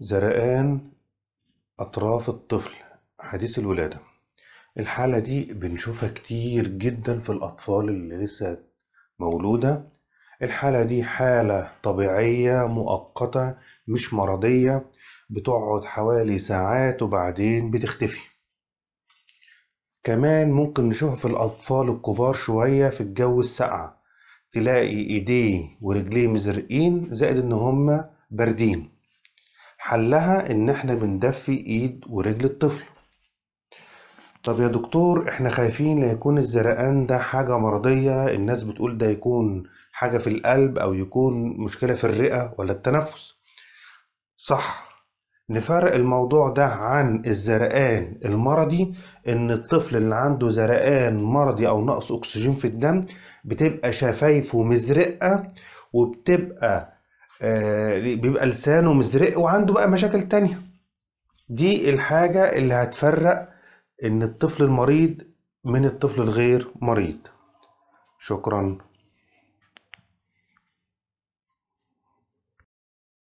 زرقان أطراف الطفل حديث الولادة الحالة دي بنشوفها كتير جدا في الأطفال اللي لسه مولودة الحالة دي حالة طبيعية مؤقتة مش مرضية بتقعد حوالي ساعات وبعدين بتختفي كمان ممكن نشوفها في الأطفال الكبار شوية في الجو الساقع تلاقي إيديه ورجليه مزرقين زائد إن هما باردين حلها ان احنا بندفي ايد ورجل الطفل طب يا دكتور احنا خايفين لا يكون الزرقان ده حاجة مرضية الناس بتقول ده يكون حاجة في القلب او يكون مشكلة في الرئة ولا التنفس صح نفرق الموضوع ده عن الزرقان المرضي ان الطفل اللي عنده زرقان مرضي او نقص اكسجين في الدم بتبقى شفايفه مزرقة وبتبقى آه، بيبقى لسانه مزرق وعنده بقى مشاكل تانية دي الحاجة اللي هتفرق ان الطفل المريض من الطفل الغير مريض شكرا